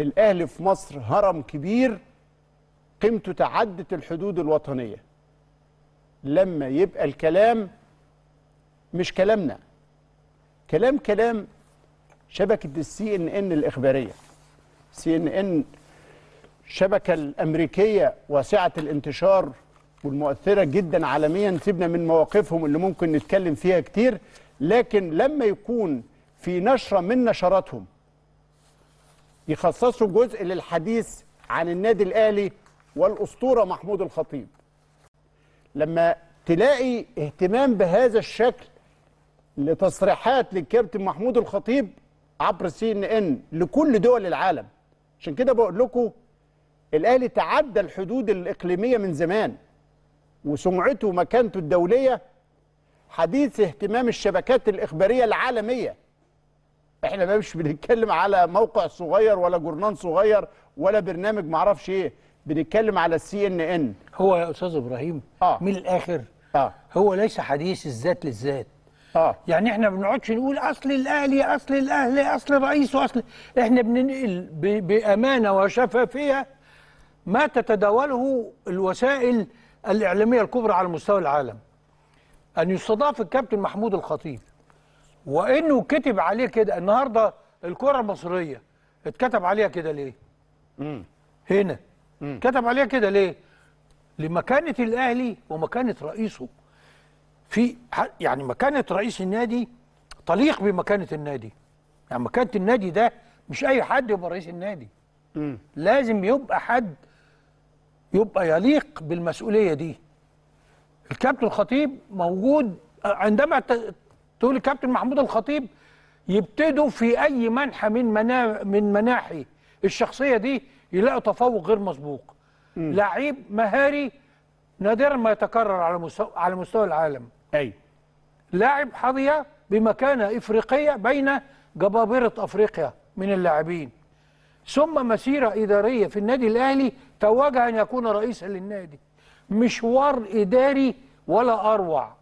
الاهلي في مصر هرم كبير قيمته تعدت الحدود الوطنيه لما يبقى الكلام مش كلامنا كلام كلام شبكه السي ان ان الاخباريه سي ان ان الشبكه الامريكيه واسعه الانتشار والمؤثره جدا عالميا سيبنا من مواقفهم اللي ممكن نتكلم فيها كتير لكن لما يكون في نشره من نشراتهم يخصصوا جزء للحديث عن النادي الاهلي والاسطوره محمود الخطيب لما تلاقي اهتمام بهذا الشكل لتصريحات للكابتن محمود الخطيب عبر سي ان ان لكل دول العالم عشان كده بقول لكم الاهلي تعدى الحدود الاقليميه من زمان وسمعته ومكانته الدوليه حديث اهتمام الشبكات الاخباريه العالميه احنا مش بنتكلم على موقع صغير ولا جورنان صغير ولا برنامج معرفش ايه بنتكلم على السي ان ان هو يا استاذ ابراهيم آه. من الاخر آه. هو ليس حديث الذات للذات آه. يعني احنا ما بنقعدش نقول اصل الاهلي اصل الاهلي اصل رئيس واصل احنا بننقل بامانه وشفافيه ما تتداوله الوسائل الاعلاميه الكبرى على مستوى العالم ان يستضاف الكابتن محمود الخطيب وانه كتب عليه كده النهارده الكره المصريه اتكتب عليها كده ليه؟ مم. هنا مم. كتب عليها كده ليه؟ لمكانه الاهلي ومكانه رئيسه في يعني مكانه رئيس النادي تليق بمكانه النادي يعني مكانه النادي ده مش اي حد يبقى رئيس النادي مم. لازم يبقى حد يبقى يليق بالمسؤوليه دي الكابتن الخطيب موجود عندما تقول الكابتن محمود الخطيب يبتدوا في اي منحى من منا من مناحي الشخصيه دي يلاقوا تفوق غير مسبوق لعيب مهاري نادرا ما يتكرر على مستوى على مستوى العالم اي لاعب حظي بمكانه افريقيه بين جبابره افريقيا من اللاعبين ثم مسيره اداريه في النادي الاهلي تواجه ان يكون رئيسا للنادي مشوار اداري ولا اروع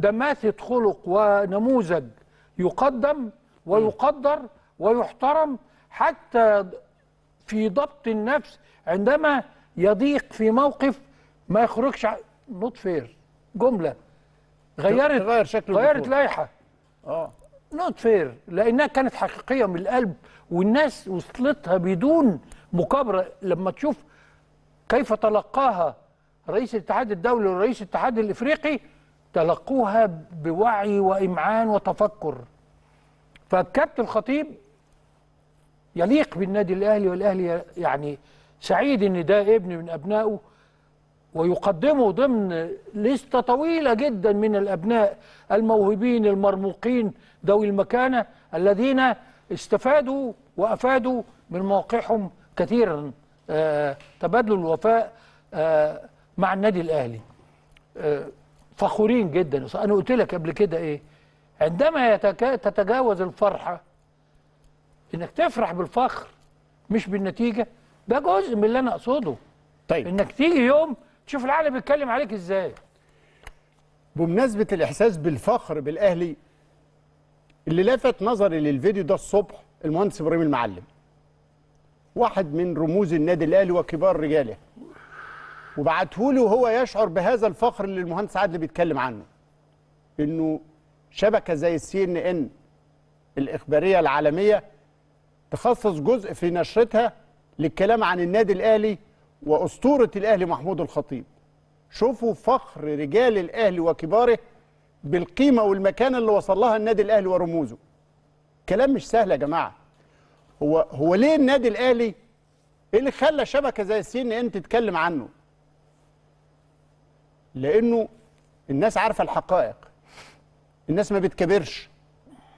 ده ماثد خلق ونموذج يقدم ويقدر ويحترم حتى في ضبط النفس عندما يضيق في موقف ما يخرجش نوت فير جمله غيرت غير شكل غيرت لائحه اه نوت فير لانها كانت حقيقيه من القلب والناس وصلتها بدون مكابره لما تشوف كيف تلقاها رئيس الاتحاد الدولي ورئيس الاتحاد الافريقي تلقوها بوعي وإمعان وتفكر فالكابتن الخطيب يليق بالنادي الأهلي والأهلي يعني سعيد إن ده ابن من أبنائه ويقدمه ضمن لستة طويلة جدا من الأبناء الموهوبين المرموقين ذوي المكانة الذين استفادوا وأفادوا من مواقعهم كثيرا آه، تبادل الوفاء آه، مع النادي الأهلي آه، فخورين جدا انا قلت لك قبل كده ايه عندما تتجاوز الفرحه انك تفرح بالفخر مش بالنتيجه ده جزء من اللي انا اقصده طيب انك تيجي يوم تشوف العالم بيتكلم عليك ازاي بمناسبه الاحساس بالفخر بالاهلي اللي لفت نظري للفيديو ده الصبح المهندس ابراهيم المعلم واحد من رموز النادي الاهلي وكبار رجاله وبعته له وهو يشعر بهذا الفخر اللي المهندس عادل بيتكلم عنه انه شبكه زي السي ان ان الاخباريه العالميه تخصص جزء في نشرتها للكلام عن النادي الاهلي واسطوره الاهلي محمود الخطيب شوفوا فخر رجال الاهلي وكباره بالقيمه والمكانه اللي وصل لها النادي الاهلي ورموزه كلام مش سهل يا جماعه هو هو ليه النادي الاهلي ايه اللي خلى شبكه زي السي ان ان تتكلم عنه لانه الناس عارفه الحقائق الناس ما بتكبرش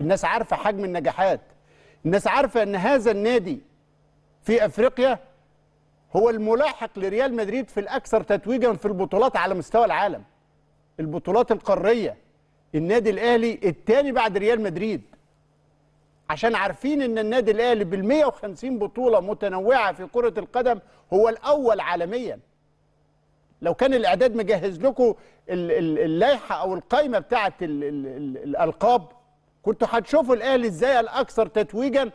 الناس عارفه حجم النجاحات الناس عارفه ان هذا النادي في افريقيا هو الملاحق لريال مدريد في الاكثر تتويجا في البطولات على مستوى العالم البطولات القاريه النادي الاهلي الثاني بعد ريال مدريد عشان عارفين ان النادي الاهلي بال 150 بطوله متنوعه في كره القدم هو الاول عالميا لو كان الاعداد مجهز لكم اللائحه او القائمه بتاعه الالقاب كنتوا هتشوفوا الاهلي ازاي الاكثر تتويجا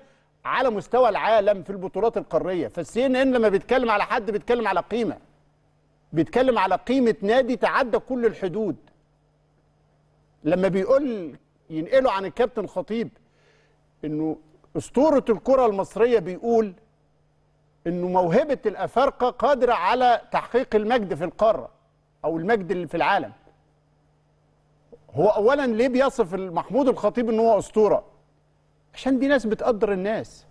على مستوى العالم في البطولات القاريه فالسي ان ان لما بيتكلم على حد بيتكلم على قيمه بيتكلم على قيمه نادي تعدى كل الحدود لما بيقول ينقلوا عن الكابتن خطيب انه اسطوره الكره المصريه بيقول انه موهبه الافارقه قادره على تحقيق المجد في القاره او المجد اللي في العالم هو اولا ليه بيصف محمود الخطيب ان هو اسطوره عشان دي ناس بتقدر الناس